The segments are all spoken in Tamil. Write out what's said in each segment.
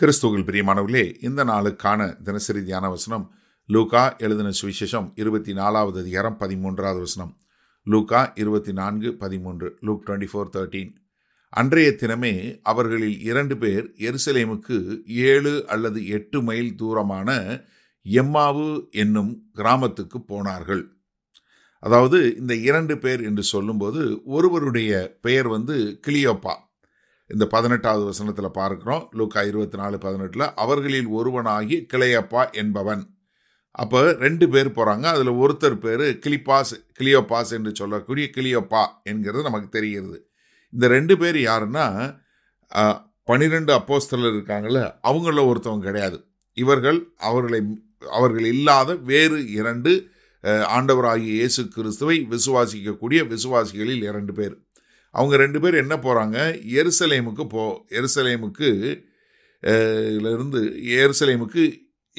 கிறிஸ்துவில் பிரியமானவர்களே இந்த நாளுக்கான தினசரி தியான வசனம் லூகா எழுதின சுவிசேஷம் இருபத்தி நாலாவது அதிகாரம் பதிமூன்றாவது வசனம் லூகா இருபத்தி நான்கு பதிமூன்று லூக் டுவெண்ட்டி ஃபோர் தேர்ட்டீன் அன்றைய தினமே அவர்களில் இரண்டு பேர் எருசலேமுக்கு ஏழு அல்லது எட்டு மைல் தூரமான எம்மாவு என்னும் கிராமத்துக்கு போனார்கள் அதாவது இந்த இரண்டு பேர் என்று சொல்லும்போது ஒருவருடைய பெயர் வந்து கிளியோப்பா இந்த பதினெட்டாவது வசனத்தில் பார்க்குறோம் லூக்கா இருபத்தி நாலு பதினெட்டில் அவர்களில் ஒருவனாகி கிளையப்பா என்பவன் அப்போ ரெண்டு பேர் போகிறாங்க அதில் ஒருத்தர் பேர் கிளிப்பாஸ் கிளியோபாஸ் என்று சொல்லக்கூடிய கிளியோப்பா என்கிறது நமக்கு தெரிகிறது இந்த ரெண்டு பேர் யாருன்னா பனிரெண்டு அப்போஸ்தலர் இருக்காங்கள அவங்கள ஒருத்தவங்க கிடையாது இவர்கள் அவர்களை அவர்கள் இல்லாத வேறு இரண்டு ஆண்டவராகிய இயேசு கிறிஸ்துவை விசுவாசிக்கக்கூடிய விசுவாசிகளில் இரண்டு பேர் அவங்க ரெண்டு பேர் என்ன போகிறாங்க எருசலேமுக்கு போ எருசலேமுக்கு இருந்து எருசலேமுக்கு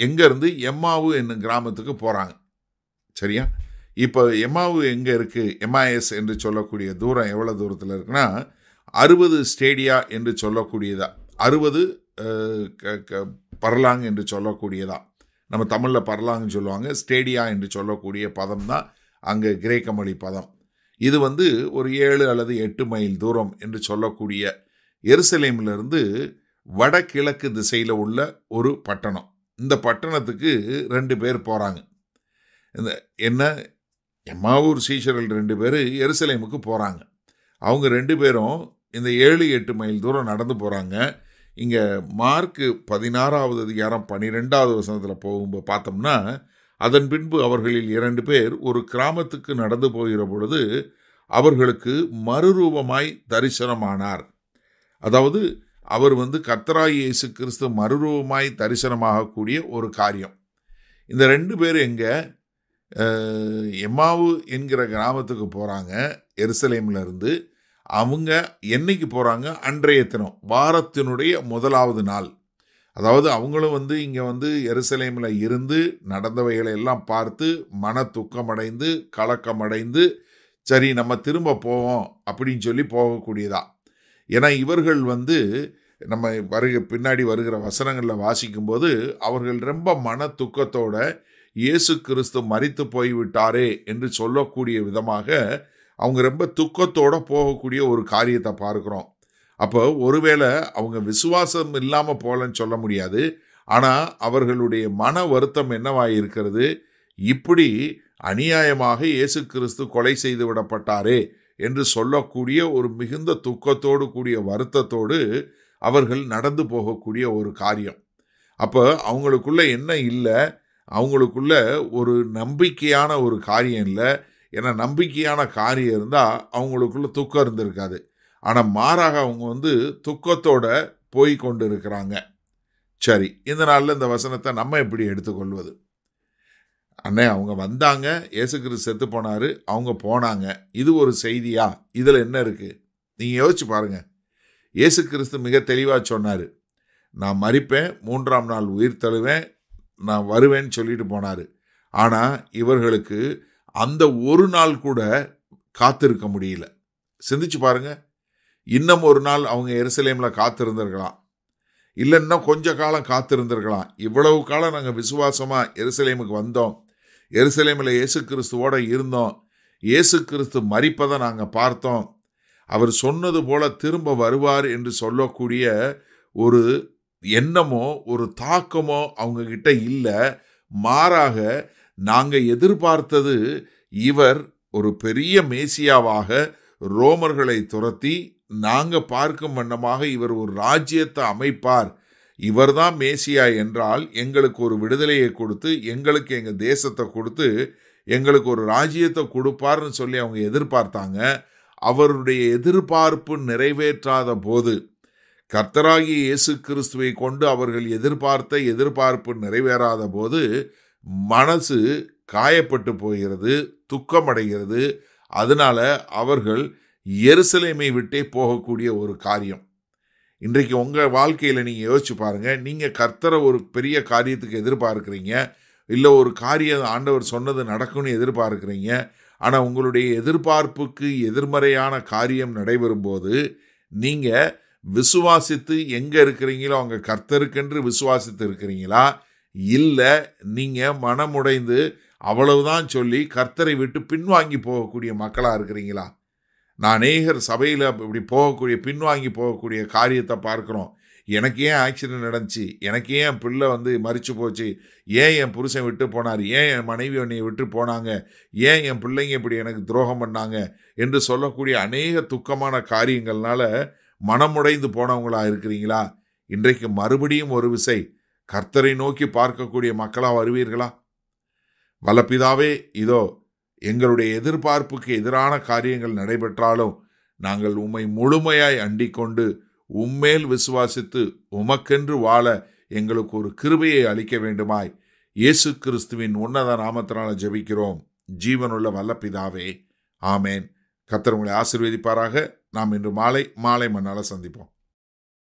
எங்கேருந்து எம்மாவு என்னும் கிராமத்துக்கு போகிறாங்க சரியா இப்போ எம்மாவு எங்கே இருக்குது எம்ஐஎஸ் என்று சொல்லக்கூடிய தூரம் எவ்வளோ தூரத்தில் இருக்குன்னா அறுபது ஸ்டேடியா என்று சொல்லக்கூடியதா அறுபது பரலாங் என்று சொல்லக்கூடியதா நம்ம தமிழில் பரலாங்கன்னு சொல்லுவாங்க ஸ்டேடியா என்று சொல்லக்கூடிய பதம் தான் அங்கே கிரேக்க மொழி பதம் இது வந்து ஒரு ஏழு அல்லது எட்டு மைல் தூரம் என்று சொல்லக்கூடிய எருசலேம்லேருந்து வடகிழக்கு திசையில் உள்ள ஒரு பட்டணம் இந்த பட்டணத்துக்கு ரெண்டு பேர் போகிறாங்க இந்த என்ன எம்மாவூர் சீஷர்கள் ரெண்டு பேர் எருசலேமுக்கு போகிறாங்க அவங்க ரெண்டு பேரும் இந்த ஏழு எட்டு மைல் தூரம் நடந்து போகிறாங்க இங்கே மார்க்கு பதினாறாவது அதிகாரம் பன்னிரெண்டாவது வசனத்தில் போகும்போது பார்த்தோம்னா அதன் பின்பு அவர்களில் இரண்டு பேர் ஒரு கிராமத்துக்கு நடந்து போகிற பொழுது அவர்களுக்கு மறுரூபமாய் தரிசனமானார் அதாவது அவர் வந்து கத்தராய் இயேசு கிறிஸ்து மறுரூபமாய் தரிசனமாகக்கூடிய ஒரு காரியம் இந்த ரெண்டு பேர் எங்கே எம்மாவு என்கிற கிராமத்துக்கு போகிறாங்க எருசலேம்லேருந்து அவங்க என்னைக்கு போகிறாங்க அன்றைய தினம் வாரத்தினுடைய முதலாவது நாள் அதாவது அவங்களும் வந்து இங்கே வந்து எருசலேமில் இருந்து நடந்தவைகளை எல்லாம் பார்த்து மன துக்கமடைந்து கலக்கமடைந்து சரி நம்ம திரும்ப போவோம் அப்படின்னு சொல்லி போகக்கூடியதா ஏன்னா இவர்கள் வந்து நம்ம வருக பின்னாடி வருகிற வசனங்களில் வாசிக்கும்போது அவர்கள் ரொம்ப மன துக்கத்தோட இயேசு கிறிஸ்து மறித்து போய்விட்டாரே என்று சொல்லக்கூடிய விதமாக அவங்க ரொம்ப துக்கத்தோடு போகக்கூடிய ஒரு காரியத்தை பார்க்குறோம் அப்போ ஒருவேளை அவங்க விசுவாசம் இல்லாமல் போகலன்னு சொல்ல முடியாது ஆனால் அவர்களுடைய மன வருத்தம் என்னவாக இருக்கிறது இப்படி அநியாயமாக இயேசு கிறிஸ்து கொலை செய்து விடப்பட்டாரே என்று சொல்லக்கூடிய ஒரு மிகுந்த துக்கத்தோடு கூடிய வருத்தத்தோடு அவர்கள் நடந்து போகக்கூடிய ஒரு காரியம் அப்போ அவங்களுக்குள்ள என்ன இல்லை அவங்களுக்குள்ள ஒரு நம்பிக்கையான ஒரு காரியம் இல்லை ஏன்னா நம்பிக்கையான காரியம் இருந்தால் அவங்களுக்குள்ள துக்கம் இருந்திருக்காது ஆனால் மாறாக அவங்க வந்து துக்கத்தோடு போய் கொண்டு இருக்கிறாங்க சரி இந்த நாளில் இந்த வசனத்தை நம்ம எப்படி எடுத்துக்கொள்வது அண்ணே அவங்க வந்தாங்க இயேசுக்கிற செத்து போனார் அவங்க போனாங்க இது ஒரு செய்தியா இதில் என்ன இருக்குது நீங்கள் யோசிச்சு பாருங்கள் இயேசு கிறிஸ்து மிக தெளிவாக சொன்னார் நான் மறிப்பேன் மூன்றாம் நாள் உயிர் தழுவேன் நான் வருவேன்னு சொல்லிட்டு போனார் ஆனால் இவர்களுக்கு அந்த ஒரு நாள் கூட காத்திருக்க முடியல சிந்திச்சு பாருங்கள் இன்னும் ஒரு நாள் அவங்க எருசலேமில் காத்திருந்திருக்கலாம் இல்லைன்னா கொஞ்ச காலம் காத்திருந்திருக்கலாம் இவ்வளவு காலம் நாங்கள் விசுவாசமாக எருசலேமுக்கு வந்தோம் எருசலேமில் இயேசு கிறிஸ்துவோடு இருந்தோம் இயேசு கிறிஸ்து மறிப்பதை நாங்கள் பார்த்தோம் அவர் சொன்னது போல திரும்ப வருவார் என்று சொல்லக்கூடிய ஒரு எண்ணமோ ஒரு தாக்கமோ அவங்கக்கிட்ட இல்லை மாறாக நாங்கள் எதிர்பார்த்தது இவர் ஒரு பெரிய மேசியாவாக ரோமர்களை துரத்தி நாங்கள் பார்க்கும் வண்ணமாக இவர் ஒரு ராஜ்யத்தை அமைப்பார் இவர்தான் மேசியா என்றால் எங்களுக்கு ஒரு விடுதலையை கொடுத்து எங்களுக்கு எங்கள் தேசத்தை கொடுத்து எங்களுக்கு ஒரு ராஜ்யத்தை கொடுப்பார்னு சொல்லி அவங்க எதிர்பார்த்தாங்க அவருடைய எதிர்பார்ப்பு நிறைவேற்றாத போது கர்த்தராகி இயேசு கிறிஸ்துவை கொண்டு அவர்கள் எதிர்பார்த்த எதிர்பார்ப்பு நிறைவேறாத போது மனசு காயப்பட்டு போகிறது துக்கமடைகிறது அதனால் அவர்கள் எருசலேமை விட்டே போகக்கூடிய ஒரு காரியம் இன்றைக்கு உங்கள் வாழ்க்கையில் நீங்கள் யோசிச்சு பாருங்கள் நீங்கள் கர்த்தரை ஒரு பெரிய காரியத்துக்கு எதிர்பார்க்குறீங்க இல்லை ஒரு காரியம் ஆண்டவர் சொன்னது நடக்கும்னு எதிர்பார்க்குறீங்க ஆனால் உங்களுடைய எதிர்பார்ப்புக்கு எதிர்மறையான காரியம் நடைபெறும்போது நீங்கள் விசுவாசித்து எங்கே இருக்கிறீங்களோ அவங்க கர்த்தருக்கென்று விசுவாசித்து இருக்கிறீங்களா இல்லை நீங்கள் மனமுடைந்து அவ்வளவுதான் சொல்லி கர்த்தரை விட்டு பின்வாங்கி போகக்கூடிய மக்களாக இருக்கிறீங்களா நான் அநேகர் சபையில் இப்படி போகக்கூடிய பின்வாங்கி போகக்கூடிய காரியத்தை பார்க்குறோம் எனக்கு ஏன் ஆக்சிடென்ட் நடந்துச்சு எனக்கு ஏன் பிள்ளை வந்து மறித்து போச்சு ஏன் என் புருஷன் விட்டு போனார் ஏன் என் மனைவி என்னை விட்டு போனாங்க ஏன் என் பிள்ளைங்க இப்படி எனக்கு துரோகம் பண்ணாங்க என்று சொல்லக்கூடிய அநேக துக்கமான காரியங்கள்னால மனமுடைந்து போனவங்களா இருக்கிறீங்களா இன்றைக்கு மறுபடியும் ஒரு விசை கர்த்தரை நோக்கி பார்க்கக்கூடிய மக்களாக வருவீர்களா வலப்பிதாவே இதோ எங்களுடைய எதிர்பார்ப்புக்கு எதிரான காரியங்கள் நடைபெற்றாலும் நாங்கள் உம்மை முழுமையாய் அண்டிக்கொண்டு உம்மேல் விசுவாசித்து உமக்கென்று வாழ எங்களுக்கு ஒரு கிருபையை அளிக்க வேண்டுமாய் இயேசு கிறிஸ்துவின் உன்னத நாமத்தினால் ஜெபிக்கிறோம் ஜீவனுள்ள வல்லப்பிதாவே ஆமேன் கத்தர் உங்களை ஆசிர்வதிப்பாராக நாம் இன்று மாலை மாலை மண்ணால் சந்திப்போம்